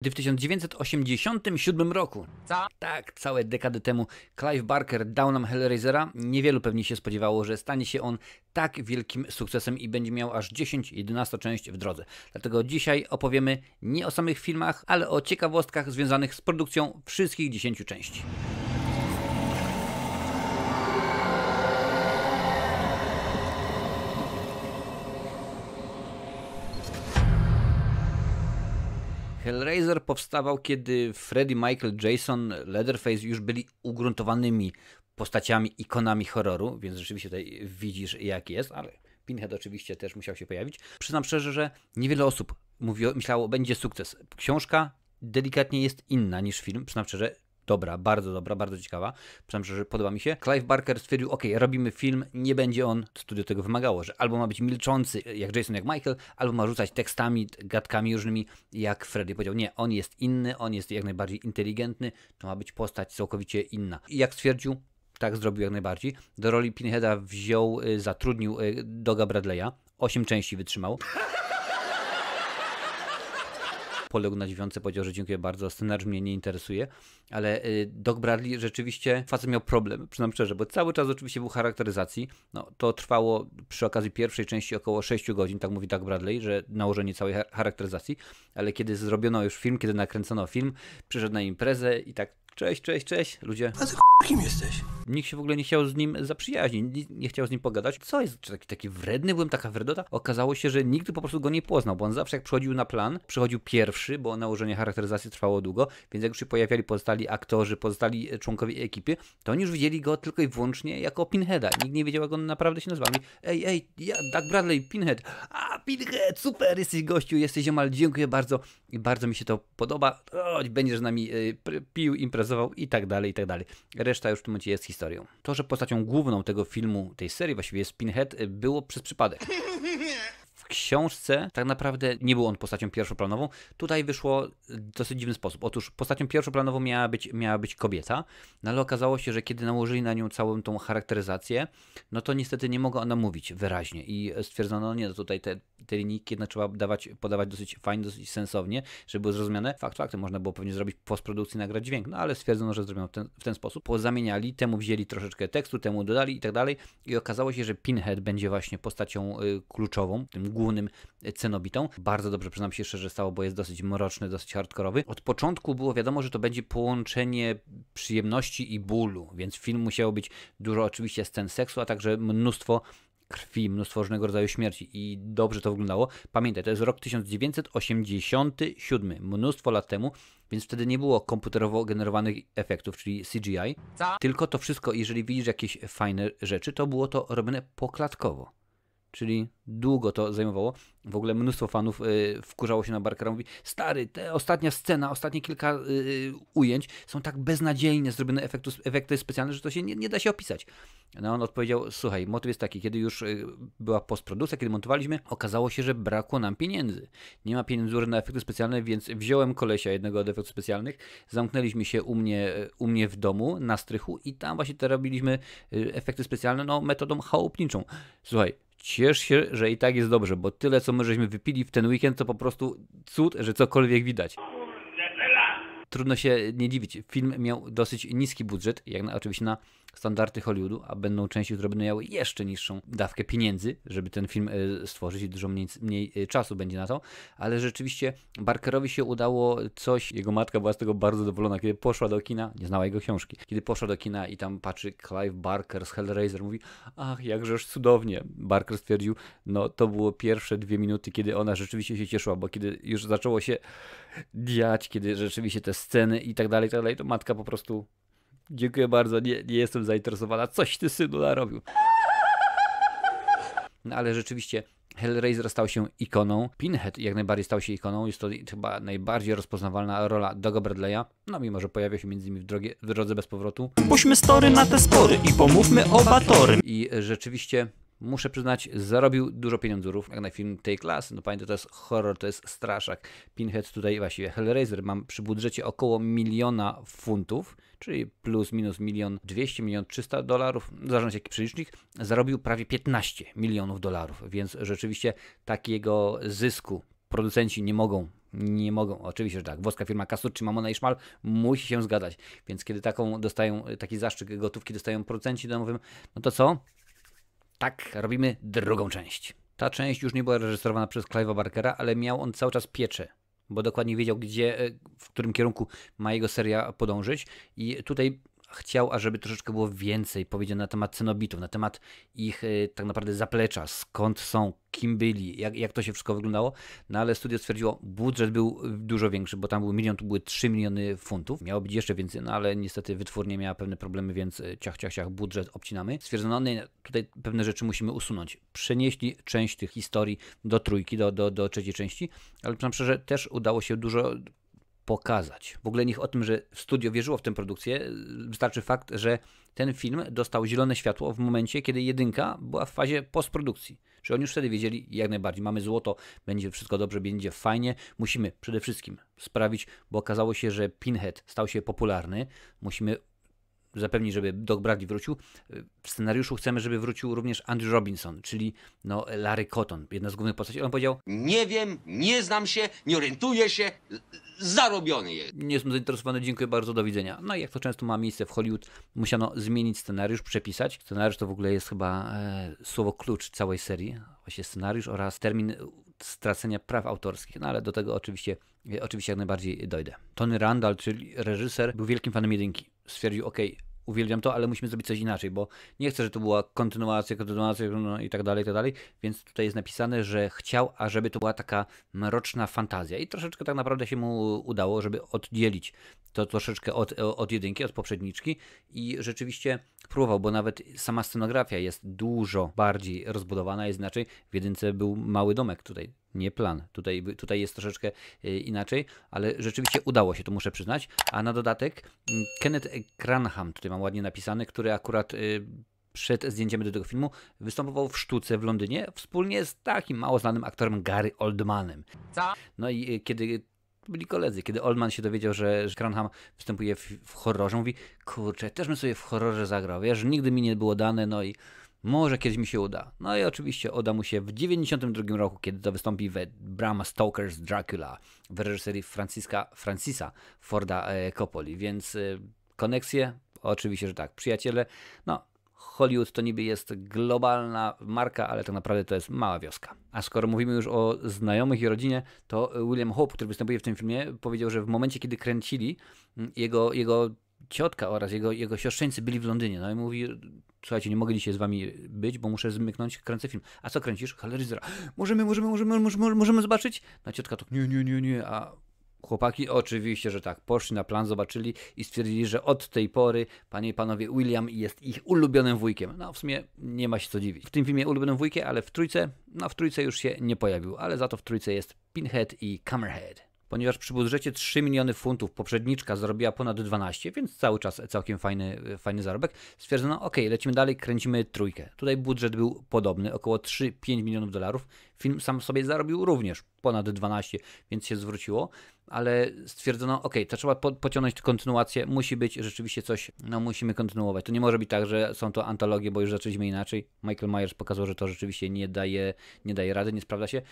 Gdy w 1987 roku, Co? tak całe dekady temu, Clive Barker dał nam Hellraisera, niewielu pewnie się spodziewało, że stanie się on tak wielkim sukcesem i będzie miał aż 10-11 część w drodze. Dlatego dzisiaj opowiemy nie o samych filmach, ale o ciekawostkach związanych z produkcją wszystkich 10 części. powstawał, kiedy Freddy, Michael, Jason, Leatherface już byli ugruntowanymi postaciami, ikonami horroru, więc rzeczywiście tutaj widzisz jak jest, ale Pinhead oczywiście też musiał się pojawić. Przyznam szczerze, że niewiele osób mówiło, myślało, będzie sukces. Książka delikatnie jest inna niż film, przyznam szczerze, dobra, bardzo dobra, bardzo ciekawa. Przynajmniej, że podoba mi się. Clive Barker stwierdził, ok, robimy film, nie będzie on, studio tego wymagało, że albo ma być milczący jak Jason, jak Michael, albo ma rzucać tekstami, gadkami różnymi, jak Freddy powiedział. Nie, on jest inny, on jest jak najbardziej inteligentny, to ma być postać całkowicie inna. I jak stwierdził, tak zrobił jak najbardziej. Do roli Pinheada wziął, y, zatrudnił y, Doga Bradley'a. Osiem części wytrzymał poległ na dźwiące, powiedział, że dziękuję bardzo, scenariusz mnie nie interesuje, ale y, Doc Bradley rzeczywiście, facet miał problem, przynajmniej szczerze, bo cały czas oczywiście był charakteryzacji, no to trwało przy okazji pierwszej części około 6 godzin, tak mówi Doc Bradley, że nałożenie całej charakteryzacji, ale kiedy zrobiono już film, kiedy nakręcono film, przyszedł na imprezę i tak Cześć, cześć, cześć, ludzie. A ty Kim jesteś? Nikt się w ogóle nie chciał z nim zaprzyjaźnić, nie chciał z nim pogadać. Co jest, czy taki, taki wredny byłem, taka wredota? Okazało się, że nigdy po prostu go nie poznał, bo on zawsze jak przychodził na plan, przychodził pierwszy, bo nałożenie charakteryzacji trwało długo, więc jak już się pojawiali pozostali aktorzy, pozostali e, członkowie ekipy, to oni już widzieli go tylko i wyłącznie jako Pinheada. Nikt nie wiedział, jak on naprawdę się nazywa. ej, ej, ja, Doug Bradley, Pinhead. A, Pinhead, super, jesteś gościu, jesteś ziomal, dziękuję bardzo i bardzo mi się to podoba. O, będziesz z nami y, pił, imprezował i tak dalej, i tak dalej reszta już w tym momencie jest historią. To, że postacią główną tego filmu, tej serii właściwie jest Pinhead, było przez przypadek. książce tak naprawdę nie był on postacią pierwszoplanową. Tutaj wyszło w dosyć dziwny sposób. Otóż postacią pierwszoplanową miała być, miała być kobieta, no ale okazało się, że kiedy nałożyli na nią całą tą charakteryzację, no to niestety nie mogła ona mówić wyraźnie i stwierdzono, nie, no tutaj te, te linijki jednak no trzeba dawać, podawać dosyć fajnie, dosyć sensownie, żeby było zrozumiane. Fakt faktem, można było pewnie zrobić postprodukcji, nagrać dźwięk, no ale stwierdzono, że zrobiono w ten, w ten sposób. Pozamieniali, temu wzięli troszeczkę tekstu, temu dodali i tak dalej i okazało się, że Pinhead będzie właśnie postacią y, kluczową, tym głównym cenobitą. Bardzo dobrze, przyznam się szczerze, stało, bo jest dosyć mroczny, dosyć hardkorowy. Od początku było wiadomo, że to będzie połączenie przyjemności i bólu, więc film musiał być dużo oczywiście scen seksu, a także mnóstwo krwi, mnóstwo różnego rodzaju śmierci i dobrze to wyglądało. Pamiętaj, to jest rok 1987, mnóstwo lat temu, więc wtedy nie było komputerowo generowanych efektów, czyli CGI. Co? Tylko to wszystko, jeżeli widzisz jakieś fajne rzeczy, to było to robione poklatkowo czyli długo to zajmowało. W ogóle mnóstwo fanów y, wkurzało się na Barkera, mówi stary, te ostatnia scena, ostatnie kilka y, y, ujęć są tak beznadziejnie zrobione efektu, efekty specjalne, że to się nie, nie, da się opisać. No on odpowiedział, słuchaj, motyw jest taki, kiedy już y, była postprodukcja, kiedy montowaliśmy, okazało się, że brakło nam pieniędzy. Nie ma pieniędzy na efekty specjalne, więc wziąłem kolesia jednego od efektów specjalnych, zamknęliśmy się u mnie, u mnie w domu, na strychu i tam właśnie te robiliśmy y, efekty specjalne, no metodą chałupniczą. Słuchaj, ciesz się, że i tak jest dobrze, bo tyle co my żeśmy wypili w ten weekend to po prostu cud, że cokolwiek widać. Trudno się nie dziwić. Film miał dosyć niski budżet, jak na, oczywiście na standardy Hollywoodu, a będą części, które będą miały jeszcze niższą dawkę pieniędzy, żeby ten film e, stworzyć i dużo mniej, mniej e, czasu będzie na to, ale rzeczywiście Barkerowi się udało coś, jego matka była z tego bardzo zadowolona, kiedy poszła do kina, nie znała jego książki, kiedy poszła do kina i tam patrzy Clive Barker z Hellraiser, mówi, ach, jakżeż cudownie. Barker stwierdził, no to było pierwsze dwie minuty, kiedy ona rzeczywiście się cieszyła, bo kiedy już zaczęło się dziać, kiedy rzeczywiście te sceny i tak dalej, i tak dalej, to matka po prostu Dziękuję bardzo, nie, nie jestem zainteresowana. Coś ty synu narobił. No ale rzeczywiście Hellraiser stał się ikoną, Pinhead jak najbardziej stał się ikoną, jest to chyba najbardziej rozpoznawalna rola Doga Bradley'a, no mimo, że pojawia się między innymi w, drogie, w drodze bez powrotu. Puśćmy story na te spory i pomówmy o batory. I rzeczywiście muszę przyznać, zarobił dużo pieniądzurów, jak na film tej klasy. No pamiętaj, to jest horror, to jest straszak. Pinhead tutaj właściwie Hellraiser mam przy budżecie około miliona funtów, czyli plus minus milion dwieście milion trzysta dolarów, zależnie jaki przelicznik, zarobił prawie 15 milionów dolarów, więc rzeczywiście takiego zysku producenci nie mogą nie mogą, oczywiście, że tak. Włoska firma Kasur czy Mamona i Szmal musi się zgadzać. Więc kiedy taką dostają, taki zaszczyt gotówki dostają producenci domowym, no to co? Tak, robimy drugą część. Ta część już nie była reżyserowana przez Clive'a Barkera, ale miał on cały czas pieczę, bo dokładnie wiedział, gdzie, e, w którym kierunku ma jego seria podążyć. I tutaj chciał, ażeby troszeczkę było więcej powiedziane na temat cenobitów, na temat ich y, tak naprawdę zaplecza, skąd są, kim byli, jak, jak to się wszystko wyglądało, no ale studio stwierdziło, budżet był y, dużo większy, bo tam był milion, tu były 3 miliony funtów, miało być jeszcze więcej, no ale niestety wytwórnia miała pewne problemy, więc y, ciach, ciach, ciach, budżet obcinamy. Stwierdzono, no, tutaj pewne rzeczy musimy usunąć. Przenieśli część tych historii do trójki, do, do, do trzeciej części, ale przynajmniej, szczerze, też udało się dużo pokazać. W ogóle niech o tym, że studio wierzyło w tę produkcję, y, wystarczy fakt, że ten film dostał zielone światło w momencie, kiedy jedynka była w fazie postprodukcji. Czyli oni już wtedy wiedzieli jak najbardziej, mamy złoto, będzie wszystko dobrze, będzie fajnie. Musimy przede wszystkim sprawić, bo okazało się, że Pinhead stał się popularny. Musimy zapewni, żeby Doc Bradley wrócił. W scenariuszu chcemy, żeby wrócił również Andrew Robinson, czyli no Larry Cotton, jedna z głównych postaci. On powiedział: Nie wiem, nie znam się, nie orientuję się, zarobiony jest. Nie jestem zainteresowany, dziękuję bardzo, do widzenia. No i jak to często ma miejsce w Hollywood, musiano zmienić scenariusz, przepisać. Scenariusz to w ogóle jest chyba e, słowo klucz całej serii, właśnie scenariusz oraz termin stracenia praw autorskich, no ale do tego oczywiście, e, oczywiście jak najbardziej dojdę. Tony Randall, czyli reżyser, był wielkim fanem jedynki stwierdził, ok, uwielbiam to, ale musimy zrobić coś inaczej, bo nie chcę, żeby to była kontynuacja, kontynuacja no i tak dalej, i tak dalej, więc tutaj jest napisane, że chciał, ażeby to była taka mroczna fantazja i troszeczkę tak naprawdę się mu udało, żeby oddzielić to troszeczkę od, od jedynki, od poprzedniczki i rzeczywiście próbował, bo nawet sama scenografia jest dużo bardziej rozbudowana, jest inaczej. W jedynce był mały domek tutaj, nie plan. Tutaj, tutaj jest troszeczkę y, inaczej, ale rzeczywiście udało się, to muszę przyznać. A na dodatek mm, Kenneth Cranham, tutaj mam ładnie napisany, który akurat y, przed zdjęciem do tego filmu występował w sztuce w Londynie wspólnie z takim mało znanym aktorem Gary Oldmanem. No i y, kiedy to byli koledzy. Kiedy Oldman się dowiedział, że, Cranham występuje w, w horrorze, mówi, kurczę, też bym sobie w horrorze zagrał, wiesz, nigdy mi nie było dane, no i może kiedyś mi się uda. No i oczywiście uda mu się w 92 roku, kiedy to wystąpi we Brama Stoker's Dracula w reżyserii Franciska, Francisa Forda e, Coppoli, więc e, koneksje, oczywiście, że tak, przyjaciele, no Hollywood to niby jest globalna marka, ale tak naprawdę to jest mała wioska. A skoro mówimy już o znajomych i rodzinie, to William Hope, który występuje w tym filmie, powiedział, że w momencie, kiedy kręcili, mm, jego, jego ciotka oraz jego, jego siostrzeńcy byli w Londynie. No i mówi, słuchajcie, nie mogli się z wami być, bo muszę zmyknąć, kręcę film. A co kręcisz? Hellraiser. Możemy, możemy, możemy, możemy, możemy zobaczyć? No ciotka to tak, nie, nie, nie, nie, a Chłopaki oczywiście, że tak, poszli na plan, zobaczyli i stwierdzili, że od tej pory, panie i panowie, William jest ich ulubionym wujkiem. No w sumie nie ma się co dziwić. W tym filmie ulubionym wujkiem, ale w trójce, no w trójce już się nie pojawił, ale za to w trójce jest Pinhead i Camerhead ponieważ przy budżecie 3 miliony funtów poprzedniczka zarobiła ponad 12, więc cały czas całkiem fajny, fajny zarobek, stwierdzono, ok, lecimy dalej, kręcimy trójkę. Tutaj budżet był podobny, około 3-5 milionów dolarów. Film sam sobie zarobił również ponad 12, więc się zwróciło, ale stwierdzono, ok, to trzeba po pociągnąć kontynuację, musi być rzeczywiście coś, no musimy kontynuować. To nie może być tak, że są to antologie, bo już zaczęliśmy inaczej. Michael Myers pokazał, że to rzeczywiście nie daje, nie daje rady, nie sprawdza się.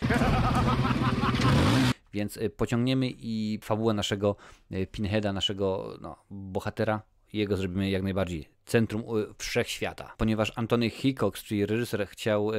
Więc y, pociągniemy i fabułę naszego y, Pinheada, naszego no, bohatera, jego zrobimy jak najbardziej centrum y, wszechświata. Ponieważ Antony Hickox, czyli reżyser, chciał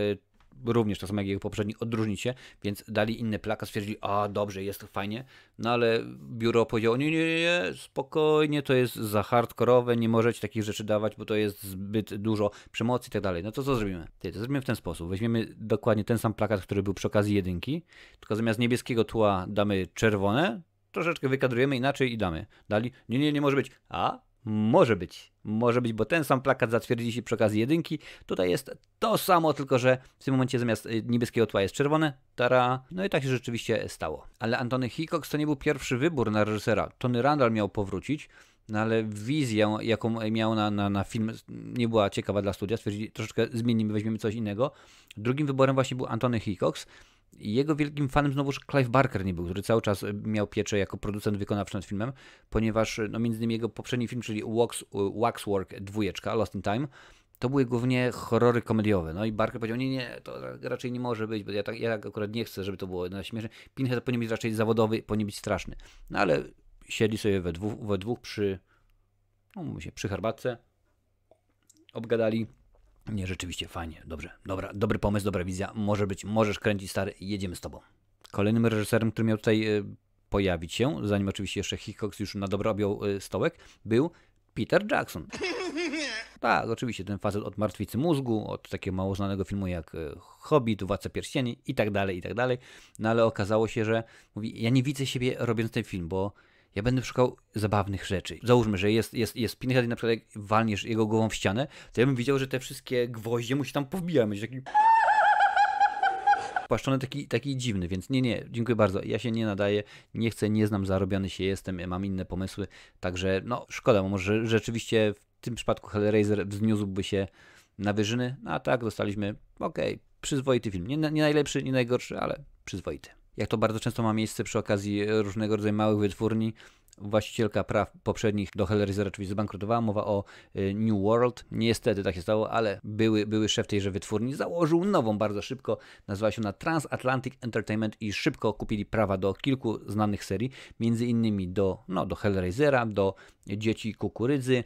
również to samo jak jego poprzedni, odróżnić się, więc dali inny plakat, stwierdzili, a dobrze, jest fajnie, no ale biuro powiedziało, nie, nie, nie, spokojnie, to jest za hardkorowe, nie możecie takich rzeczy dawać, bo to jest zbyt dużo przemocy i tak dalej. No to co zrobimy? To zrobimy w ten sposób, weźmiemy dokładnie ten sam plakat, który był przy okazji jedynki, tylko zamiast niebieskiego tła damy czerwone, troszeczkę wykadrujemy inaczej i damy. Dali, nie, nie, nie może być, a może być, może być, bo ten sam plakat zatwierdzi się przy okazji jedynki. Tutaj jest to samo, tylko że w tym momencie zamiast y, niebieskiego tła jest czerwone. Tara. No i tak się rzeczywiście stało. Ale Antony Hickox to nie był pierwszy wybór na reżysera. Tony Randall miał powrócić, no ale wizja, jaką miał na, na, na film, nie była ciekawa dla studia. Stwierdzili, troszeczkę zmienimy, weźmiemy coś innego. Drugim wyborem właśnie był Antony Hickox. Jego wielkim fanem znowuż Clive Barker nie był, który cały czas e, miał pieczę jako producent wykonawczy nad filmem, ponieważ e, no, między innymi jego poprzedni film, czyli Wax, e, Waxwork dwójeczka, Lost in Time, to były głównie horrory komediowe. No i Barker powiedział, nie, nie, to raczej nie może być, bo ja tak, ja tak akurat nie chcę, żeby to było na śmieszne. Pinhead powinien być raczej zawodowy, powinien być straszny. No ale siedli sobie we dwóch, we dwóch przy, no, mówię, przy herbatce, obgadali nie, rzeczywiście, fajnie, dobrze, dobra, dobry pomysł, dobra wizja, może być, możesz kręcić stary, jedziemy z tobą. Kolejnym reżyserem, który miał tutaj e, pojawić się, zanim oczywiście jeszcze Hickox już na dobro objął e, stołek, był Peter Jackson. Tak, oczywiście, ten facet od Martwicy Mózgu, od takiego mało znanego filmu jak e, Hobbit, Władca Pierścieni i tak dalej, i tak dalej. No ale okazało się, że mówi, ja nie widzę siebie robiąc ten film, bo ja będę szukał zabawnych rzeczy. Załóżmy, że jest, jest, jest Pinhead i na przykład jak walniesz jego głową w ścianę, to ja bym widział, że te wszystkie gwoździe mu się tam powbijają. Będzie taki płaszczony taki, taki dziwny, więc nie, nie, dziękuję bardzo. Ja się nie nadaję, nie chcę, nie znam, zarobiony się jestem, mam inne pomysły, także no szkoda, bo może rzeczywiście w tym przypadku Hellraiser wzniósłby się na wyżyny, no a tak dostaliśmy, okej, okay, przyzwoity film, nie, nie najlepszy, nie najgorszy, ale przyzwoity jak to bardzo często ma miejsce przy okazji e, różnego rodzaju małych wytwórni, właścicielka praw poprzednich do Hellraisera oczywiście zbankrutowała, mowa o e, New World. Niestety tak się stało, ale były, były szef tejże wytwórni założył nową bardzo szybko, nazywała się ona Transatlantic Entertainment i szybko kupili prawa do kilku znanych serii, między innymi do, no, do Hellraisera, do Dzieci Kukurydzy,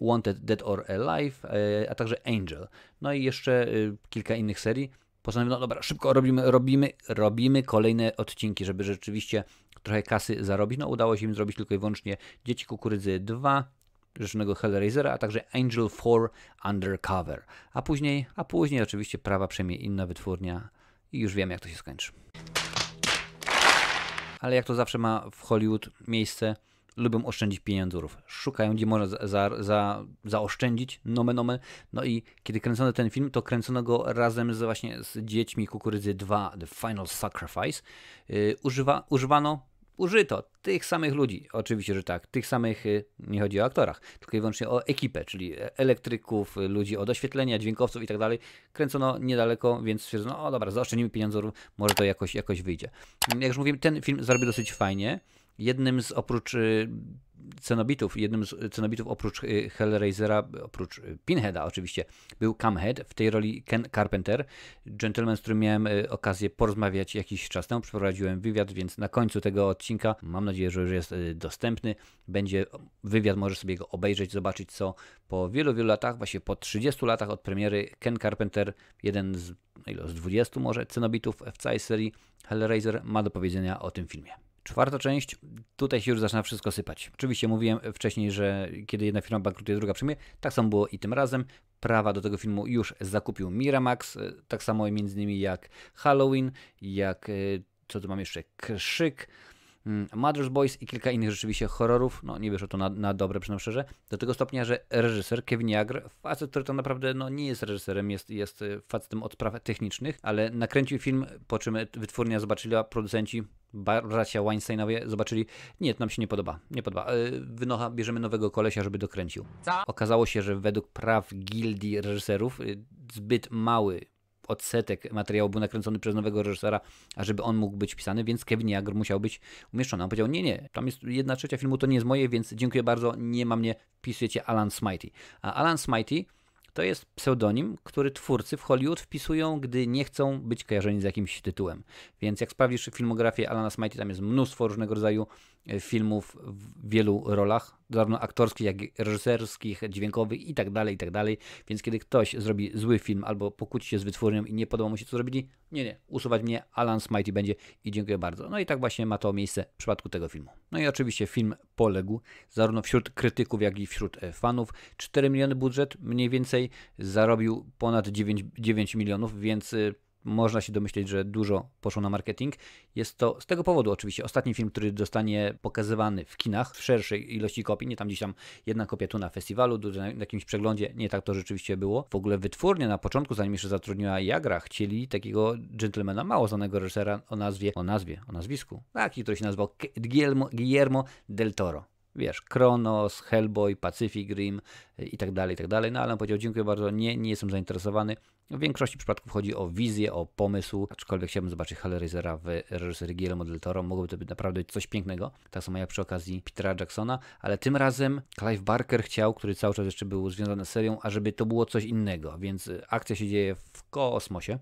e, Wanted Dead or Alive, a także Angel. No i jeszcze kilka innych serii postanowiono, no dobra, szybko robimy, robimy, robimy kolejne odcinki, żeby rzeczywiście trochę kasy zarobić. No udało się im zrobić tylko i wyłącznie Dzieci Kukurydzy 2, rzecznego Hellraisera, a także Angel 4 Undercover. A później, a później oczywiście prawa przejmie inna wytwórnia i już wiemy jak to się skończy. Ale jak to zawsze ma w Hollywood miejsce, lubią oszczędzić pieniądzurów. Szukają, gdzie można za, za, za, zaoszczędzić, nome nome. No i kiedy kręcono ten film, to kręcono go razem z właśnie z dziećmi Kukurydzy 2, The Final Sacrifice. Yy, używa, używano, użyto tych samych ludzi, oczywiście, że tak, tych samych, y, nie chodzi o aktorach, tylko i wyłącznie o ekipę, czyli e, elektryków, y, ludzi od oświetlenia, dźwiękowców i tak dalej. Kręcono niedaleko, więc stwierdzono, o dobra, zaoszczędzimy pieniądze, może to jakoś, jakoś wyjdzie. Jak już mówiłem, ten film zrobił dosyć fajnie jednym z oprócz y, cenobitów, jednym z cenobitów oprócz y, Hellraisera, oprócz y, Pinheada oczywiście, był Camhead, w tej roli Ken Carpenter, gentleman, z którym miałem okazję porozmawiać jakiś czas temu, przeprowadziłem wywiad, więc na końcu tego odcinka, mam nadzieję, że już jest dostępny, będzie wywiad, możesz sobie go obejrzeć, zobaczyć co po wielu, wielu latach, właśnie po 30 latach od premiery Ken Carpenter, jeden z, no, ile, z 20 może cenobitów w całej serii Hellraiser ma do powiedzenia o tym filmie. Czwarta część, tutaj się już zaczyna wszystko sypać. Oczywiście mówiłem wcześniej, że kiedy jedna firma bankrutuje, druga przyjmie. Tak samo było i tym razem. Prawa do tego filmu już zakupił Miramax, e, tak samo między innymi jak Halloween, jak e, co tu mam jeszcze, Krzyk, Mother's mm, Boys i kilka innych rzeczywiście horrorów, no nie wiesz o to na, na dobre, przynajmniej szczerze, do tego stopnia, że reżyser Kevin Jagr, facet, który to tak naprawdę no, nie jest reżyserem, jest, jest y, facetem od spraw technicznych, ale nakręcił film, po czym y, wytwórnia zobaczyła, producenci bracia Weinsteinowie zobaczyli, nie, to nam się nie podoba, nie podoba. Y, wynocha, bierzemy nowego kolesia, żeby dokręcił. Okazało się, że według praw gildii reżyserów zbyt mały odsetek materiału był nakręcony przez nowego reżysera, ażeby on mógł być pisany, więc Kevin Jagr musiał być umieszczony. On powiedział, nie, nie, tam jest jedna trzecia filmu, to nie jest moje, więc dziękuję bardzo, nie ma mnie, wpisujecie Alan Smitey. A Alan Smitey to jest pseudonim, który twórcy w Hollywood wpisują, gdy nie chcą być kojarzeni z jakimś tytułem. Więc jak sprawdzisz filmografię Alana Smitey, tam jest mnóstwo różnego rodzaju filmów w wielu rolach, zarówno aktorskich, jak i reżyserskich, dźwiękowych i tak dalej, i tak dalej. Więc kiedy ktoś zrobi zły film albo pokłóci się z wytwórnią i nie podoba mu się, co zrobili, nie, nie, usuwać mnie, Alan Smitey będzie i dziękuję bardzo. No i tak właśnie ma to miejsce w przypadku tego filmu. No i oczywiście film poległ, zarówno wśród krytyków, jak i wśród e, fanów. 4 miliony budżet mniej więcej, zarobił ponad 9, 9 milionów, więc e, można się domyśleć, że dużo poszło na marketing. Jest to z tego powodu oczywiście ostatni film, który zostanie pokazywany w kinach w szerszej ilości kopii, nie tam gdzieś tam jedna kopia tu na festiwalu, na jakimś przeglądzie, nie tak to rzeczywiście było. W ogóle wytwórnie na początku, zanim jeszcze zatrudniła Jagra, chcieli takiego gentlemana, mało znanego reżysera o nazwie, o nazwie, o nazwisku, taki, który się nazywał Guillermo del Toro wiesz, Kronos, Hellboy, Pacific Rim e, i tak dalej, i tak dalej. No ale on powiedział, dziękuję bardzo, nie, nie jestem zainteresowany. W większości przypadków chodzi o wizję, o pomysł, aczkolwiek chciałbym zobaczyć Hellraisera w reżyserii Guillermo del Toro. Mogłoby to być naprawdę coś pięknego, tak samo jak przy okazji Petera Jacksona, ale tym razem Clive Barker chciał, który cały czas jeszcze był związany z serią, ażeby to było coś innego, więc akcja się dzieje w kosmosie.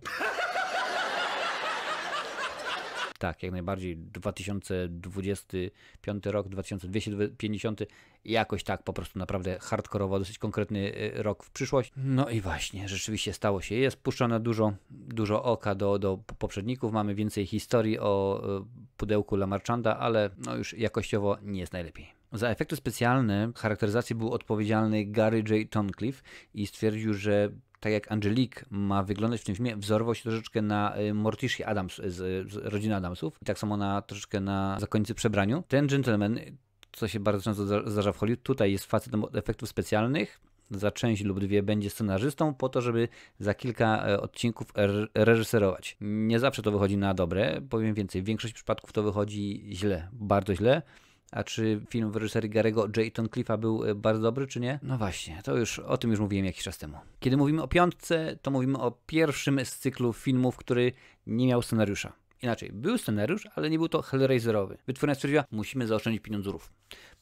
Tak, jak najbardziej. 2025 rok, 2250, jakoś tak po prostu naprawdę hardkorowo, dosyć konkretny e, rok w przyszłość. No i właśnie, rzeczywiście stało się. Jest puszczone dużo, dużo oka do, do poprzedników, mamy więcej historii o e, pudełku Lamarchanda, ale no już jakościowo nie jest najlepiej. Za efekty specjalne charakteryzacji był odpowiedzialny Gary J. Toncliffe i stwierdził, że tak jak Angelique ma wyglądać w tym filmie, wzorował się troszeczkę na y, Morticia Adams y, z, z rodziny Adamsów i tak samo na troszeczkę na zakońcy przebraniu. Ten gentleman, co się bardzo często zdarza w Hollywood, tutaj jest facetem od efektów specjalnych, za część lub dwie będzie scenarzystą, po to, żeby za kilka e, odcinków reżyserować. Nie zawsze to wychodzi na dobre, powiem więcej, w większości przypadków to wychodzi źle, bardzo źle. A czy film w reżyserii Garego J. Cliffa był e, bardzo dobry, czy nie? No właśnie, to już o tym już mówiłem jakiś czas temu. Kiedy mówimy o piątce, to mówimy o pierwszym z cyklu filmów, który nie miał scenariusza. Inaczej, był scenariusz, ale nie był to Hellraiserowy. Wytwórnia stwierdziła, musimy zaoszczędzić rów,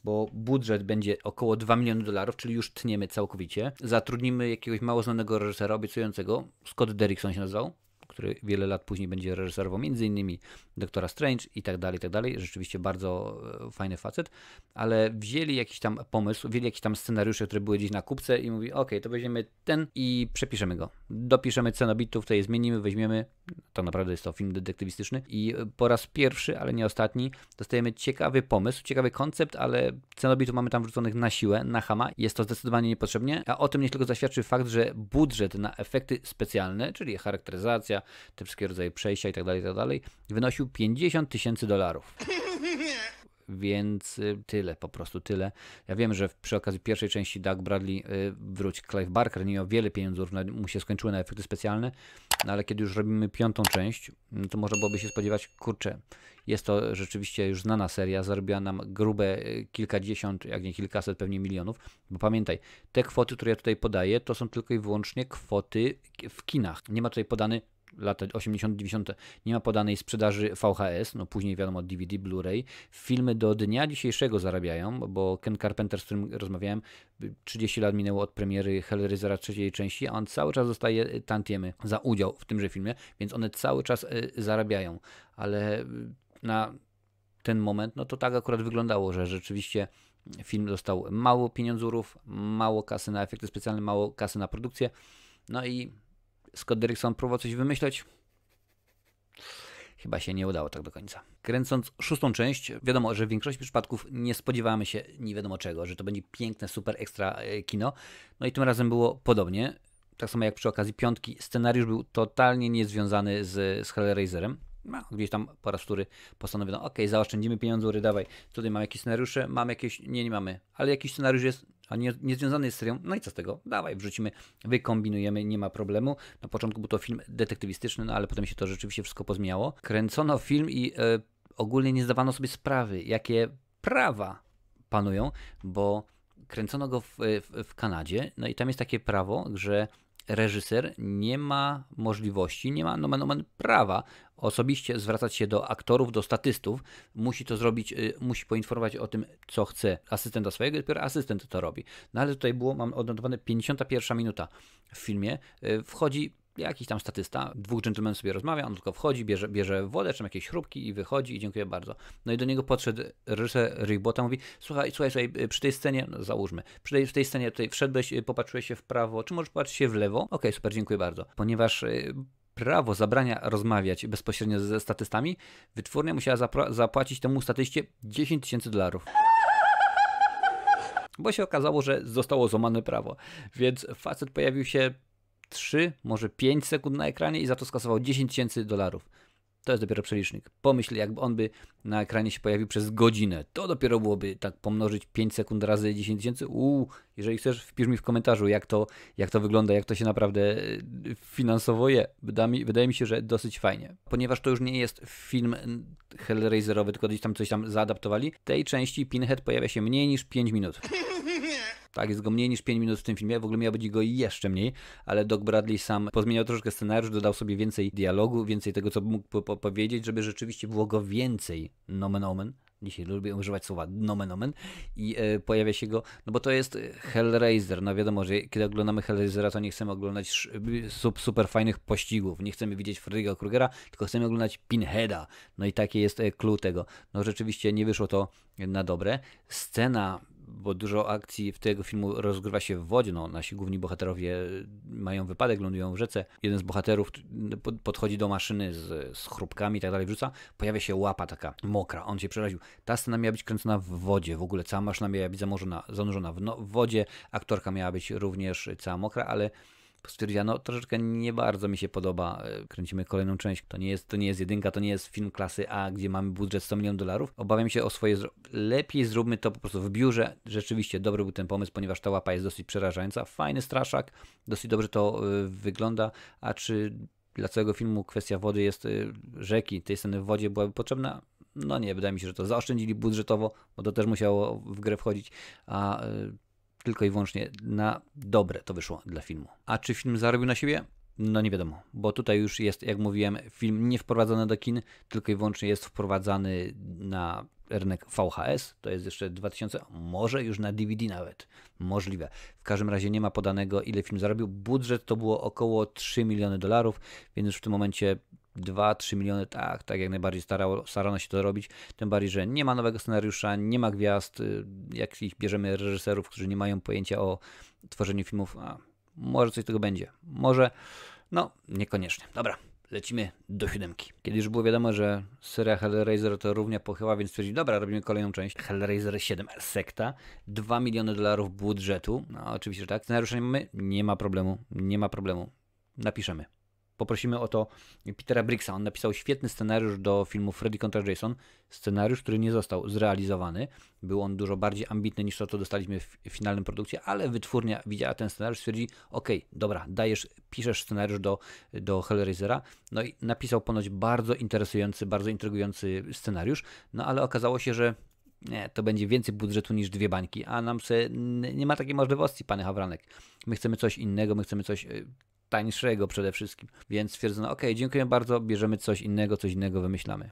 bo budżet będzie około 2 miliony dolarów, czyli już tniemy całkowicie. Zatrudnimy jakiegoś mało znanego reżysera obiecującego, Scott Derrickson się nazywał, który wiele lat później będzie reżyserował między innymi Doktora Strange i tak dalej, i tak dalej. Rzeczywiście bardzo e, fajny facet, ale wzięli jakiś tam pomysł, wzięli jakieś tam scenariusze, które były gdzieś na kupce i mówi, ok, to weźmiemy ten i przepiszemy go. Dopiszemy cenobitów, tutaj zmienimy, weźmiemy, to naprawdę jest to film detektywistyczny i e, po raz pierwszy, ale nie ostatni, dostajemy ciekawy pomysł, ciekawy koncept, ale cenobitów mamy tam wrzuconych na siłę, na hama. Jest to zdecydowanie niepotrzebnie, a o tym nie tylko zaświadczy fakt, że budżet na efekty specjalne, czyli charakteryzacja, te wszystkie rodzaje przejścia tak, tak dalej wynosił 50 tysięcy dolarów. Więc y, tyle, po prostu tyle. Ja wiem, że przy okazji pierwszej części Doug Bradley y, wróć Clive Barker, nie miał wiele pieniędzy, mu się skończyły na efekty specjalne, no ale kiedy już robimy piątą część, no to można byłoby się spodziewać, kurczę, jest to rzeczywiście już znana seria, zarobiła nam grube y, kilkadziesiąt, jak nie kilkaset pewnie milionów, bo pamiętaj, te kwoty, które ja tutaj podaję, to są tylko i wyłącznie kwoty w kinach. Nie ma tutaj podany lata 80., 90. nie ma podanej sprzedaży VHS, no później wiadomo DVD, Blu-ray. Filmy do dnia dzisiejszego zarabiają, bo Ken Carpenter, z którym rozmawiałem, 30 lat minęło od premiery Hellraisera trzeciej części, a on cały czas dostaje e, tantiemy za udział w tymże filmie, więc one cały czas e, zarabiają, ale e, na ten moment, no to tak akurat wyglądało, że rzeczywiście film dostał mało pieniądzurów, mało kasy na efekty specjalne, mało kasy na produkcję, no i Scott Derrickson próbował coś wymyśleć. Chyba się nie udało tak do końca. Kręcąc szóstą część, wiadomo, że w większości przypadków nie spodziewamy się nie wiadomo czego, że to będzie piękne, super ekstra e, kino. No i tym razem było podobnie. Tak samo jak przy okazji piątki, scenariusz był totalnie niezwiązany z, z Hellraiserem. No, gdzieś tam po raz który postanowiono, ok, zaoszczędzimy pieniądze, dawaj, tutaj mamy jakieś scenariusze, mamy jakieś, nie, nie mamy, ale jakiś scenariusz jest, a nie, nie związany jest z serią, no i co z tego, dawaj, wrzucimy, wykombinujemy, nie ma problemu. Na początku był to film detektywistyczny, no ale potem się to rzeczywiście wszystko pozmieniało. Kręcono film i e, ogólnie nie zdawano sobie sprawy, jakie prawa panują, bo kręcono go w, w, w Kanadzie, no i tam jest takie prawo, że reżyser nie ma możliwości, nie ma nomen, nomen no, prawa osobiście zwracać się do aktorów, do statystów. Musi to zrobić, y, musi poinformować o tym, co chce asystenta swojego, dopiero asystent to robi. No ale tutaj było, mam odnotowane 51 minuta w filmie. Y, wchodzi jakiś tam statysta, dwóch dżentelmenów sobie rozmawia, on tylko wchodzi, bierze, bierze wodę, czy jakieś śrubki i wychodzi i dziękuję bardzo. No i do niego podszedł reżyser Ribota, mówi, słuchaj, słuchaj, słuchaj, przy tej scenie, no załóżmy, przy tej, w tej scenie tutaj wszedłeś, y, popatrzyłeś się w prawo, czy możesz popatrzyć się w lewo? Okej, okay, super, dziękuję bardzo. Ponieważ y, prawo zabrania rozmawiać bezpośrednio ze statystami, wytwórnia musiała zapłacić temu statyście 10 tysięcy dolarów bo się okazało, że zostało złamane prawo. Więc facet pojawił się 3, może 5 sekund na ekranie i za to skasował 10 tysięcy dolarów. To jest dopiero przelicznik. Pomyśl, jakby on by na ekranie się pojawił przez godzinę. To dopiero byłoby tak pomnożyć 5 sekund razy 10 tysięcy. Uuu, jeżeli chcesz, wpisz mi w komentarzu, jak to, jak to wygląda, jak to się naprawdę y, finansowo je. Wydaje mi, się, że dosyć fajnie. Ponieważ to już nie jest film Hellraiserowy, tylko gdzieś tam coś tam zaadaptowali, tej części Pinhead pojawia się mniej niż 5 minut. Tak, jest go mniej niż 5 minut w tym filmie, w ogóle miało być go jeszcze mniej, ale Doc Bradley sam pozmieniał troszkę scenariusz, dodał sobie więcej dialogu, więcej tego, co mógł po powiedzieć, żeby rzeczywiście było go więcej, nomen omen, dzisiaj lubię używać słowa nomen omen i e, pojawia się go, no bo to jest Hellraiser, no wiadomo, że kiedy oglądamy Hellraisera, to nie chcemy oglądać super fajnych pościgów, nie chcemy widzieć Freddy'ego Krugera, tylko chcemy oglądać Pinheada, no i takie jest e, clue tego. No rzeczywiście nie wyszło to na dobre. Scena bo dużo akcji w tego filmu rozgrywa się w wodzie. No, nasi główni bohaterowie mają wypadek, lądują w rzece. Jeden z bohaterów podchodzi do maszyny z, z chrupkami i tak dalej, wrzuca. Pojawia się łapa taka mokra, on się przeraził. Ta scena miała być kręcona w wodzie, w ogóle cała maszyna miała być zanurzona w, no, w wodzie. Aktorka miała być również cała mokra, ale stwierdziano, troszeczkę nie bardzo mi się podoba, e, kręcimy kolejną część, to nie jest, to nie jest jedynka, to nie jest film klasy A, gdzie mamy budżet 100 milionów dolarów, obawiam się o swoje, lepiej zróbmy to po prostu w biurze, rzeczywiście dobry był ten pomysł, ponieważ ta łapa jest dosyć przerażająca, fajny straszak, dosyć dobrze to e, wygląda, a czy dla całego filmu kwestia wody jest e, rzeki, tej sceny w wodzie byłaby potrzebna? No nie, wydaje mi się, że to zaoszczędzili budżetowo, bo to też musiało w grę wchodzić, a tylko i wyłącznie na dobre to wyszło dla filmu. A czy film zarobił na siebie? No nie wiadomo, bo tutaj już jest, jak mówiłem, film nie wprowadzany do kin, tylko i wyłącznie jest wprowadzany na rynek VHS, to jest jeszcze 2000, może już na DVD nawet, możliwe. W każdym razie nie ma podanego, ile film zarobił. Budżet to było około 3 miliony dolarów, więc już w tym momencie 2-3 miliony, tak, tak jak najbardziej starało, starano się to robić, tym bardziej, że nie ma nowego scenariusza, nie ma gwiazd, y, jakichś bierzemy reżyserów, którzy nie mają pojęcia o tworzeniu filmów, a może coś tego będzie, może, no niekoniecznie. Dobra, lecimy do siódemki. Kiedy już było wiadomo, że seria Hellraiser to równie pochyła, więc stwierdzili, dobra, robimy kolejną część. Hellraiser 7 Sekta, 2 miliony dolarów budżetu, no oczywiście, że tak, scenariusza nie mamy, nie ma problemu, nie ma problemu, napiszemy poprosimy o to Petera Bricksa. On napisał świetny scenariusz do filmu Freddy kontra Jason. Scenariusz, który nie został zrealizowany. Był on dużo bardziej ambitny niż to, co dostaliśmy w finalnym produkcie, ale wytwórnia widziała ten scenariusz, stwierdzi, ok, dobra, dajesz, piszesz scenariusz do, do Hellraisera. No i napisał ponoć bardzo interesujący, bardzo intrygujący scenariusz, no ale okazało się, że nie, to będzie więcej budżetu niż dwie bańki, a nam se nie ma takiej możliwości, panie Hawranek. My chcemy coś innego, my chcemy coś y, tańszego przede wszystkim. Więc stwierdzono, ok, dziękuję bardzo, bierzemy coś innego, coś innego wymyślamy.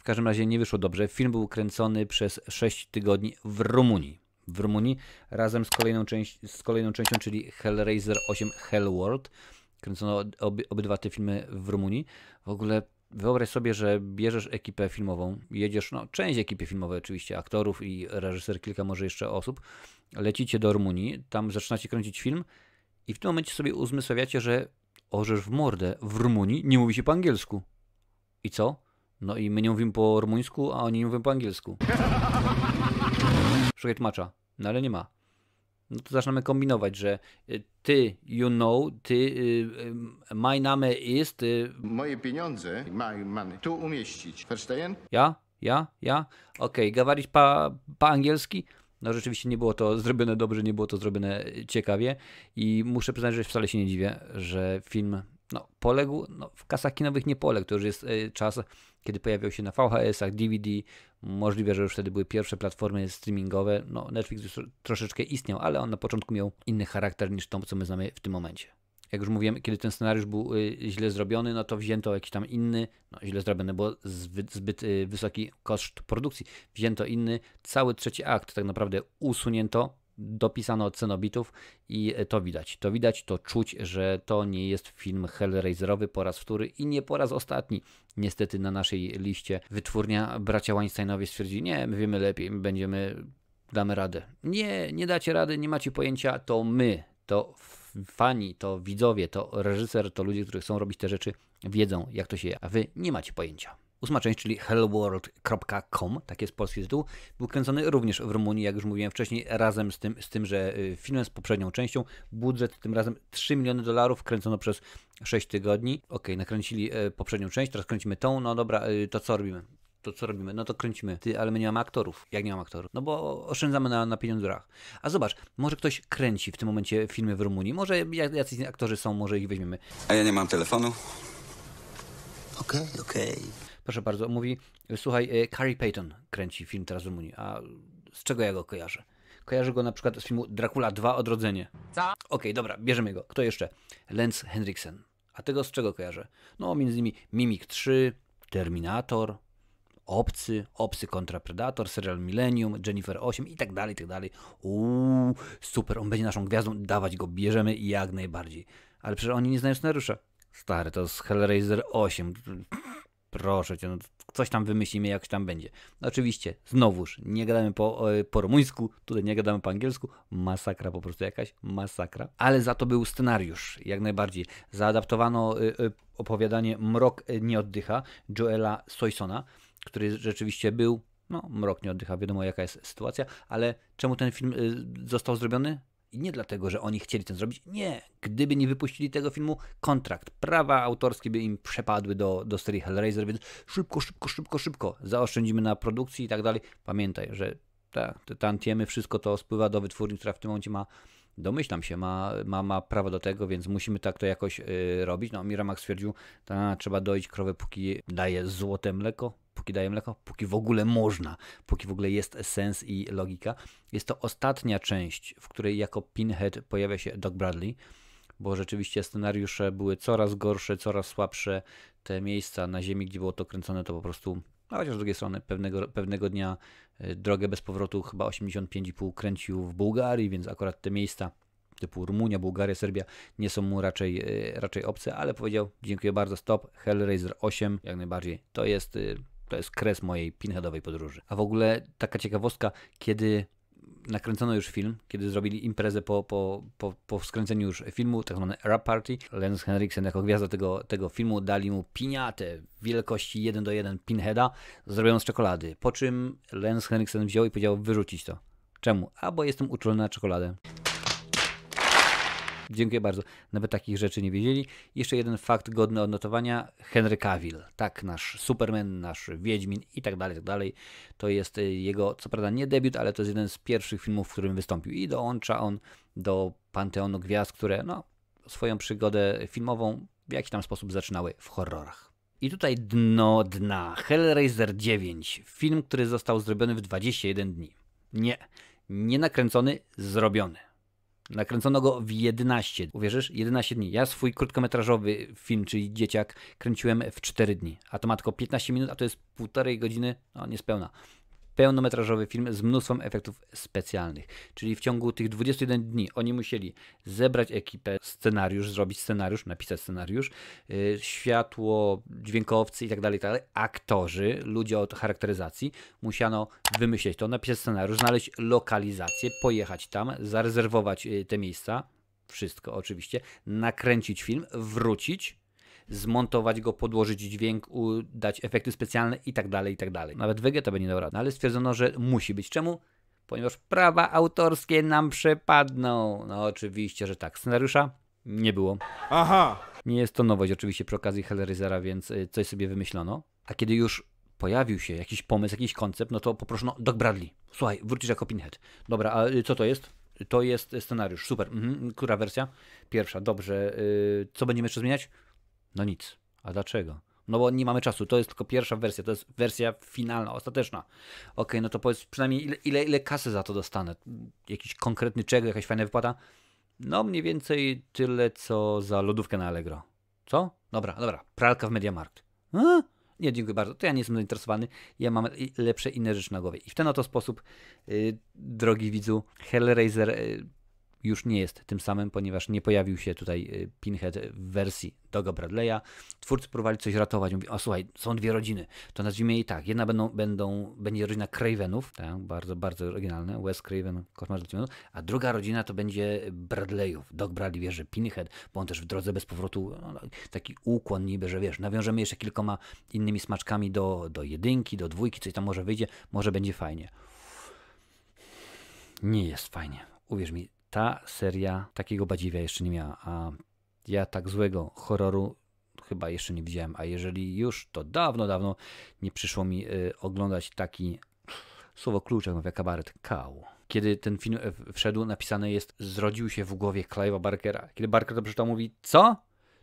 W każdym razie nie wyszło dobrze. Film był kręcony przez 6 tygodni w Rumunii. W Rumunii razem z kolejną, część, z kolejną częścią, czyli Hellraiser 8 Hellworld. Kręcono obydwa te filmy w Rumunii. W ogóle wyobraź sobie, że bierzesz ekipę filmową, jedziesz, no część ekipy filmowej oczywiście, aktorów i reżyser, kilka może jeszcze osób, lecicie do Rumunii, tam zaczynacie kręcić film i w tym momencie sobie uzmysławiacie, że orzesz w mordę. W Rumunii nie mówi się po angielsku. I co? No i my nie mówimy po rumuńsku, a oni nie mówią po angielsku. Szukaj tłumacza. No ale nie ma. No to zaczynamy kombinować, że y, ty, you know, ty, y, y, my name is, Moje pieniądze, my money, tu umieścić. Verstehen? Ja? Ja? Ja? Okej, okay. gawarić pa, pa angielski? No rzeczywiście nie było to zrobione dobrze, nie było to zrobione ciekawie i muszę przyznać, że wcale się nie dziwię, że film no, poległ, no, w kasach kinowych nie poległ, to już jest e, czas, kiedy pojawiał się na VHS-ach, DVD, możliwe, że już wtedy były pierwsze platformy streamingowe, no Netflix już troszeczkę istniał, ale on na początku miał inny charakter niż tą, co my znamy w tym momencie jak już mówiłem, kiedy ten scenariusz był y, źle zrobiony, no to wzięto jakiś tam inny, no źle zrobiony, bo zbyt, zbyt wysoki koszt produkcji. Wzięto inny, cały trzeci akt tak naprawdę usunięto, dopisano cenobitów i y, to widać. To widać, to czuć, że to nie jest film Hellraiserowy po raz wtóry i nie po raz ostatni. Niestety na naszej liście wytwórnia bracia Weinsteinowie stwierdzi, nie, my wiemy lepiej, będziemy, damy radę. Nie, nie dacie rady, nie macie pojęcia, to my, to fani, to widzowie, to reżyser, to ludzie, którzy chcą robić te rzeczy, wiedzą jak to się je, a wy nie macie pojęcia. Ósma część, czyli helloworld.com, tak jest polski tytuł, był kręcony również w Rumunii, jak już mówiłem wcześniej, razem z tym, z tym że y, filmem z poprzednią częścią. Budżet tym razem 3 miliony dolarów, kręcono przez 6 tygodni. Ok, nakręcili e, poprzednią część, teraz kręcimy tą. No dobra, y, to co robimy? to co robimy? No to kręcimy. Ty, ale my nie mamy aktorów. Jak nie mamy aktorów? No bo oszczędzamy na, na pieniądzach. A zobacz, może ktoś kręci w tym momencie filmy w Rumunii, może jacyś aktorzy są, może ich weźmiemy. A ja nie mam telefonu. Okej, okay, okej. Okay. Proszę bardzo, mówi, słuchaj, e, Carrie Payton kręci film teraz w Rumunii, a z czego ja go kojarzę? Kojarzę go na przykład z filmu Dracula 2 Odrodzenie. Co? Okej, okay, dobra, bierzemy go. Kto jeszcze? Lance Henriksen. A tego z czego kojarzę? No, między innymi Mimik 3, Terminator, Obcy, Obcy kontra Predator, Serial Millennium, Jennifer 8 i tak dalej, i tak dalej. Uuu, super, on będzie naszą gwiazdą, dawać go, bierzemy jak najbardziej. Ale przecież oni nie znają scenariusza. Stary, to jest Hellraiser 8. Proszę cię, no, coś tam wymyślimy, jak tam będzie. No, oczywiście, znowuż, nie gadamy po, e, po rumuńsku, tutaj nie gadamy po angielsku. Masakra po prostu jakaś, masakra. Ale za to był scenariusz, jak najbardziej. Zaadaptowano y, y, opowiadanie Mrok nie oddycha Joela Soysona który rzeczywiście był. No, mrok nie oddycha, wiadomo jaka jest sytuacja, ale czemu ten film y, został zrobiony? I nie dlatego, że oni chcieli ten zrobić. Nie. Gdyby nie wypuścili tego filmu, kontrakt, prawa autorskie by im przepadły do, do serii Hellraiser, więc szybko, szybko, szybko, szybko zaoszczędzimy na produkcji i tak dalej. Pamiętaj, że ta, te tantiemy, wszystko to spływa do wytwórni, która w tym momencie ma, domyślam się, ma, ma, ma prawo do tego, więc musimy tak to jakoś y, robić. No, Miramax stwierdził, ta, trzeba doić krowę, póki daje złote mleko póki daje mleko, póki w ogóle można, póki w ogóle jest sens i logika. Jest to ostatnia część, w której jako Pinhead pojawia się Doc Bradley, bo rzeczywiście scenariusze były coraz gorsze, coraz słabsze. Te miejsca na ziemi, gdzie było to kręcone, to po prostu a no chociaż z drugiej strony pewnego, pewnego dnia e, drogę bez powrotu chyba 85,5 kręcił w Bułgarii, więc akurat te miejsca typu Rumunia, Bułgaria, Serbia nie są mu raczej, e, raczej obce, ale powiedział dziękuję bardzo, stop, Hellraiser 8 jak najbardziej to jest e, to jest kres mojej pinheadowej podróży. A w ogóle taka ciekawostka, kiedy nakręcono już film, kiedy zrobili imprezę po, po, po, po skręceniu już filmu, tak zwane rap party. Lance Henriksen jako gwiazda tego, tego filmu dali mu piniatę wielkości 1 do 1 Pinheada zrobioną z czekolady, po czym Lance Henriksen wziął i powiedział wyrzucić to. Czemu? A bo jestem uczulony na czekoladę. Dziękuję bardzo. Nawet takich rzeczy nie wiedzieli. Jeszcze jeden fakt godny odnotowania. Henry Cavill, tak, nasz Superman, nasz Wiedźmin i tak dalej, tak dalej. To jest y, jego, co prawda nie debiut, ale to jest jeden z pierwszych filmów, w którym wystąpił i dołącza on do panteonu gwiazd, które no, swoją przygodę filmową w jakiś tam sposób zaczynały w horrorach. I tutaj dno dna. Hellraiser 9. Film, który został zrobiony w 21 dni. Nie, nie nakręcony, zrobiony. Nakręcono go w 11. Uwierzysz? 11 dni. Ja swój krótkometrażowy film, czyli Dzieciak, kręciłem w 4 dni. A to ma tylko 15 minut, a to jest półtorej godziny, no niespełna pełnometrażowy film z mnóstwem efektów specjalnych. Czyli w ciągu tych 21 dni oni musieli zebrać ekipę, scenariusz, zrobić scenariusz, napisać scenariusz, yy, światło, dźwiękowcy itd., tak itd., tak aktorzy, ludzie od charakteryzacji. Musiano wymyśleć to, napisać scenariusz, znaleźć lokalizację, pojechać tam, zarezerwować y, te miejsca, wszystko oczywiście, nakręcić film, wrócić, zmontować go, podłożyć dźwięk, dać efekty specjalne i tak dalej, i tak dalej. Nawet Vegeta by nie dał rady, no ale stwierdzono, że musi być. Czemu? Ponieważ prawa autorskie nam przepadną. No oczywiście, że tak. Scenariusza nie było. Aha! Nie jest to nowość oczywiście przy okazji Hellraisera, więc y, coś sobie wymyślono. A kiedy już pojawił się jakiś pomysł, jakiś koncept, no to poproszono Doc Bradley. Słuchaj, wrócisz jako Pinhead. Dobra, a y, co to jest? To jest scenariusz, super. Mhm. Która wersja? Pierwsza, dobrze. Yy, co będziemy jeszcze zmieniać? No nic. A dlaczego? No bo nie mamy czasu, to jest tylko pierwsza wersja, to jest wersja finalna, ostateczna. Ok, no to powiedz przynajmniej ile, ile, ile kasy za to dostanę? Jakiś konkretny czek, jakaś fajna wypłata? No mniej więcej tyle, co za lodówkę na Allegro. Co? Dobra, dobra, pralka w Mediamarkt. A? Nie, dziękuję bardzo, to ja nie jestem zainteresowany, ja mam lepsze inne rzeczy na głowie. I w ten oto sposób, yy, drogi widzu, Hellraiser yy, już nie jest tym samym, ponieważ nie pojawił się tutaj y, Pinhead w wersji Doga Bradley'a. Twórcy próbowali coś ratować. Mówi, o słuchaj, są dwie rodziny, to nazwijmy jej tak. Jedna będą, będą, będzie rodzina Cravenów, tak? bardzo, bardzo oryginalne, Wes Craven, Koszmar a druga rodzina to będzie Bradley'ów. Dog Bradley wierzy Pinhead, bo on też w drodze bez powrotu no, no, taki ukłon niby, że wiesz, nawiążemy jeszcze kilkoma innymi smaczkami do, do jedynki, do dwójki, coś tam może wyjdzie, może będzie fajnie. Nie jest fajnie. Uwierz mi, ta seria takiego badziwia jeszcze nie miała, a ja tak złego horroru chyba jeszcze nie widziałem, a jeżeli już, to dawno, dawno nie przyszło mi y, oglądać taki słowo klucz, jak mówię, kabaret, kał. Kiedy ten film e, wszedł, napisane jest, zrodził się w głowie Clive'a Barkera. Kiedy Barker to przeczytał, mówi, co?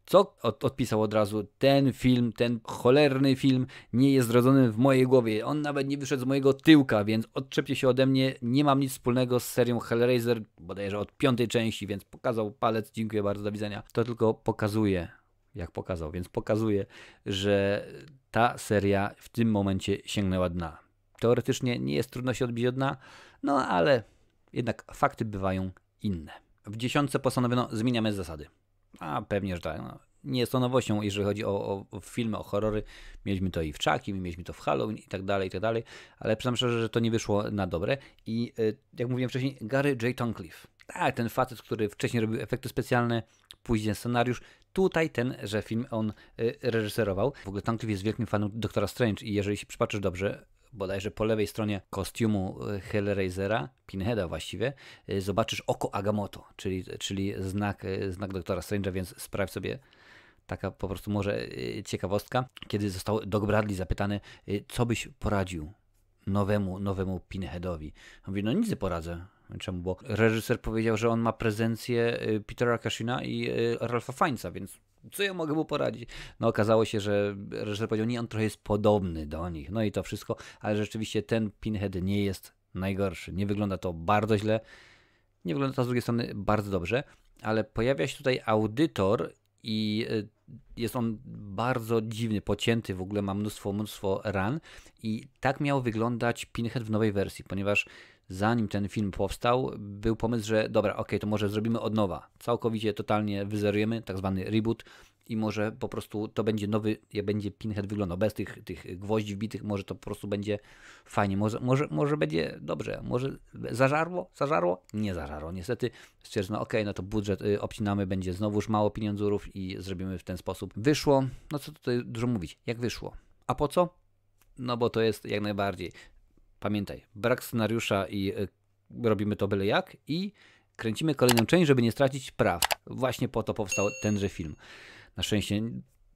Co? Od, odpisał od razu, ten film, ten cholerny film nie jest zrodzony w mojej głowie, on nawet nie wyszedł z mojego tyłka, więc odczepcie się ode mnie, nie mam nic wspólnego z serią Hellraiser, bodajże od piątej części, więc pokazał palec, dziękuję bardzo, do widzenia. To tylko pokazuje, jak pokazał, więc pokazuje, że ta seria w tym momencie sięgnęła dna. Teoretycznie nie jest trudno się odbić od dna, no ale jednak fakty bywają inne. W dziesiątce postanowiono zmieniamy zasady. A pewnie, że tak. No, nie jest to nowością, jeżeli chodzi o, o, filmy, o horrory. Mieliśmy to i w Chucky, mieliśmy to w Halloween i tak dalej, i tak dalej, ale przyznam szczerze, że to nie wyszło na dobre. I e, jak mówiłem wcześniej, Gary J. Toncliffe. Tak, ten facet, który wcześniej robił efekty specjalne, później scenariusz. Tutaj ten, że film on e, reżyserował. W ogóle Toncliffe jest wielkim fanem Doktora Strange i jeżeli się przypatrzysz dobrze, bodajże po lewej stronie kostiumu e, Hellraisera, Pinheada właściwie, e, zobaczysz oko Agamotto, czyli, czyli znak, e, znak doktora Strange'a, więc sprawdź sobie taka po prostu może ciekawostka, kiedy został Doc Bradley zapytany, co byś poradził nowemu, nowemu Pinheadowi. On mówi, no nic nie poradzę. Czemu? Bo reżyser powiedział, że on ma prezencję Petera Cashina i Ralpha Fiennesa, więc co ja mogę mu poradzić? No okazało się, że reżyser powiedział, nie, on trochę jest podobny do nich, no i to wszystko, ale rzeczywiście ten Pinhead nie jest najgorszy. Nie wygląda to bardzo źle, nie wygląda to z drugiej strony bardzo dobrze, ale pojawia się tutaj audytor i e, jest on bardzo dziwny, pocięty w ogóle, ma mnóstwo, mnóstwo ran i tak miał wyglądać Pinhead w nowej wersji, ponieważ zanim ten film powstał, był pomysł, że dobra, ok, to może zrobimy od nowa. Całkowicie, totalnie wyzerujemy, tak zwany reboot i może po prostu to będzie nowy, jak będzie Pinhead wyglądał, bez tych, tych gwoździ wbitych, może to po prostu będzie fajnie, może, może, może będzie dobrze, może zażarło, zażarło? Nie zażarło, niestety stwierdzono, ok, no to budżet y, obcinamy, będzie znowuż mało pieniądzurów i zrobimy w ten sposób. Wyszło, no co tutaj dużo mówić, jak wyszło. A po co? No bo to jest jak najbardziej Pamiętaj, brak scenariusza i e, robimy to byle jak i kręcimy kolejną część, żeby nie stracić praw. Właśnie po to powstał tenże film. Na szczęście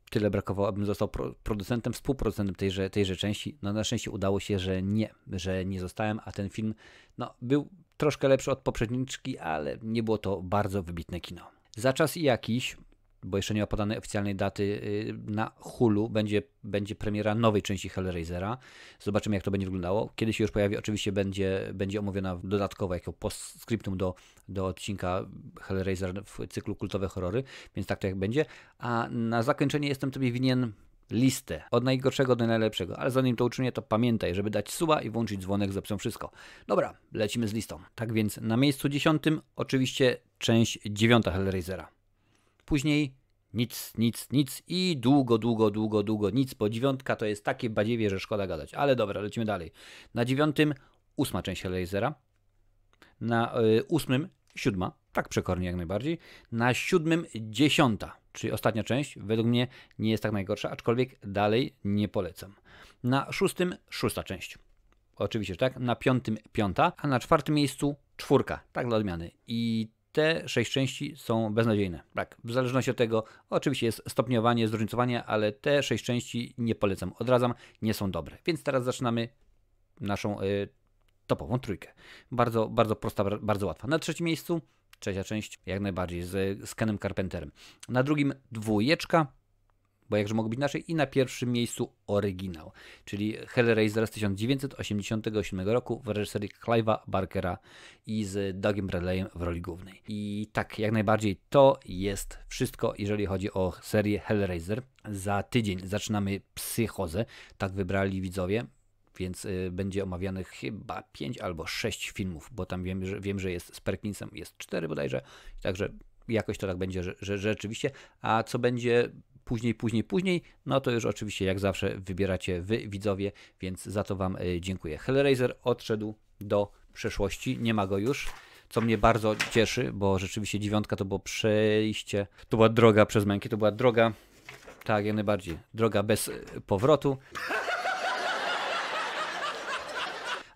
tyle brakowało, abym został producentem, współproducentem tejże, tejże części. No na szczęście udało się, że nie, że nie zostałem, a ten film no, był troszkę lepszy od poprzedniczki, ale nie było to bardzo wybitne kino. Za czas jakiś bo jeszcze nie ma podanej oficjalnej daty, y, na Hulu będzie, będzie premiera nowej części Hellraisera. Zobaczymy, jak to będzie wyglądało. Kiedy się już pojawi, oczywiście będzie, będzie omówiona dodatkowo, jako postscriptum do, do odcinka Hellraiser w cyklu Kultowe Horrory, więc tak to jak będzie. A na zakończenie jestem Tobie winien listę od najgorszego do najlepszego, ale zanim to uczynię, to pamiętaj, żeby dać suba i włączyć dzwonek z opcją wszystko. Dobra, lecimy z listą. Tak więc na miejscu dziesiątym oczywiście część dziewiąta Hellraisera. Później nic, nic, nic i długo, długo, długo, długo nic, bo dziewiątka to jest takie badziewie, że szkoda gadać. Ale dobra, lecimy dalej. Na dziewiątym ósma część lasera. Na y, ósmym siódma, tak przekornie jak najbardziej. Na siódmym dziesiąta, czyli ostatnia część, według mnie nie jest tak najgorsza, aczkolwiek dalej nie polecam. Na szóstym szósta część. Oczywiście, tak? Na piątym piąta, a na czwartym miejscu czwórka, tak dla odmiany. I te sześć części są beznadziejne. Tak, w zależności od tego, oczywiście jest stopniowanie, zróżnicowanie, ale te sześć części nie polecam, odradzam, nie są dobre. Więc teraz zaczynamy naszą y, topową trójkę. Bardzo, bardzo prosta, bardzo łatwa. Na trzecim miejscu trzecia część, jak najbardziej, z, skanem Carpenterem. Na drugim dwójeczka, bo jakże mogło być inaczej, i na pierwszym miejscu oryginał, czyli Hellraiser z 1987 roku w reżyserii Clive'a Barkera i z Dougiem Bradleyem w roli głównej. I tak, jak najbardziej to jest wszystko, jeżeli chodzi o serię Hellraiser. Za tydzień zaczynamy Psychozę, tak wybrali widzowie, więc y, będzie omawianych chyba 5 albo 6 filmów, bo tam wiem, że, wiem, że jest z Perkinsem, jest 4 bodajże, także jakoś to tak będzie że, że rzeczywiście. A co będzie później, później, później. No to już oczywiście jak zawsze wybieracie wy widzowie, więc za to Wam e, dziękuję. Hellraiser odszedł do przeszłości, nie ma go już co mnie bardzo cieszy, bo rzeczywiście dziewiątka to było przejście, to była droga przez męki, to była droga, tak jak najbardziej, droga bez e, powrotu.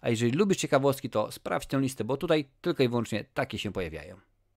A jeżeli lubisz ciekawostki, to sprawdź tę listę, bo tutaj tylko i wyłącznie takie się pojawiają.